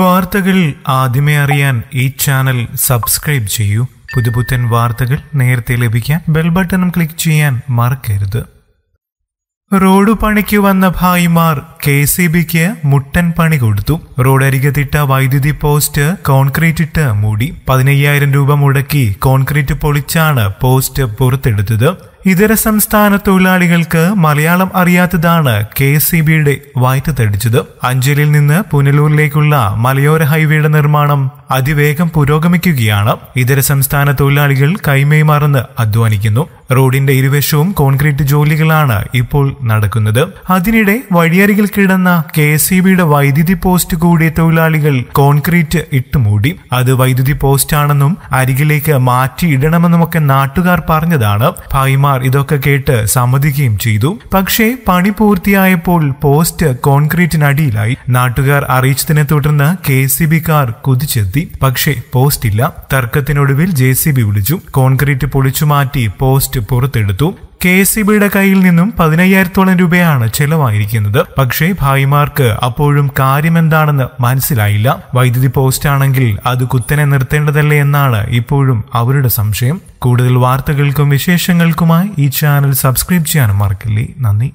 വാർത്തകൾ ആദ്യമേ അറിയാൻ ഈ ചാനൽ സബ്സ്ക്രൈബ് ചെയ്യൂ പുതുപുത്തൻ വാർത്തകൾ നേരത്തെ ലഭിക്കാൻ ബെൽ ബട്ടണും ക്ലിക്ക് ചെയ്യാൻ മറക്കരുത് റോഡ് പണിക്ക് വന്ന ഭായിമാർ കെ സി ബിക്ക് മുട്ടൻ പണി കൊടുത്തു റോഡരികത്തിട്ട വൈദ്യുതി പോസ്റ്റ് കോൺക്രീറ്റ് ഇട്ട് മൂടി പതിനയ്യായിരം രൂപ മുടക്കി കോൺക്രീറ്റ് പൊളിച്ചാണ് പോസ്റ്റ് പുറത്തെടുത്തത് ഇതര സംസ്ഥാന തൊഴിലാളികൾക്ക് മലയാളം അറിയാത്തതാണ് കെ സി ബിയുടെ തടിച്ചത് അഞ്ചലിൽ നിന്ന് പുനലൂരിലേക്കുള്ള മലയോര ഹൈവേയുടെ നിർമ്മാണം അതിവേഗം പുരോഗമിക്കുകയാണ് ഇതര സംസ്ഥാന തൊഴിലാളികൾ കൈമൈ മറന്ന് അധ്വാനിക്കുന്നു റോഡിന്റെ ഇരുവശവും കോൺക്രീറ്റ് ജോലികളാണ് ഇപ്പോൾ നടക്കുന്നത് അതിനിടെ വഴിയരികിൽ കിടന്ന കെ എസ് വൈദ്യുതി പോസ്റ്റ് കൂടിയ തൊഴിലാളികൾ കോൺക്രീറ്റ് ഇട്ടുമൂടി അത് വൈദ്യുതി പോസ്റ്റാണെന്നും അരികിലേക്ക് മാറ്റിയിടണമെന്നുമൊക്കെ നാട്ടുകാർ പറഞ്ഞതാണ് ഭായിമാർ ഇതൊക്കെ കേട്ട് സമ്മതിക്കുകയും ചെയ്തു പക്ഷേ പണി പൂർത്തിയായപ്പോൾ പോസ്റ്റ് കോൺക്രീറ്റിനടിയിലായി നാട്ടുകാർ അറിയിച്ചതിനെ തുടർന്ന് കെ സി ബി കാർ കുതിച്ചെത്തി പക്ഷേ പോസ്റ്റ് ഇല്ല തർക്കത്തിനൊടുവിൽ ജെ സി ബി വിളിച്ചു കോൺക്രീറ്റ് പൊളിച്ചു മാറ്റി പോസ്റ്റ് പുറത്തെടുത്തു കെ എസ് സി ബിയുടെ കയ്യിൽ നിന്നും പതിനയ്യായിരത്തോളം രൂപയാണ് ചെലവായിരിക്കുന്നത് പക്ഷേ ഭായിമാർക്ക് അപ്പോഴും കാര്യമെന്താണെന്ന് മനസ്സിലായില്ല വൈദ്യുതി പോസ്റ്റ് ആണെങ്കിൽ അത് കുത്തനെ നിർത്തേണ്ടതല്ലേ എന്നാണ് ഇപ്പോഴും അവരുടെ സംശയം കൂടുതൽ വാർത്തകൾക്കും വിശേഷങ്ങൾക്കുമായി ഈ ചാനൽ സബ്സ്ക്രൈബ് ചെയ്യാനും മറക്കില്ലേ നന്ദി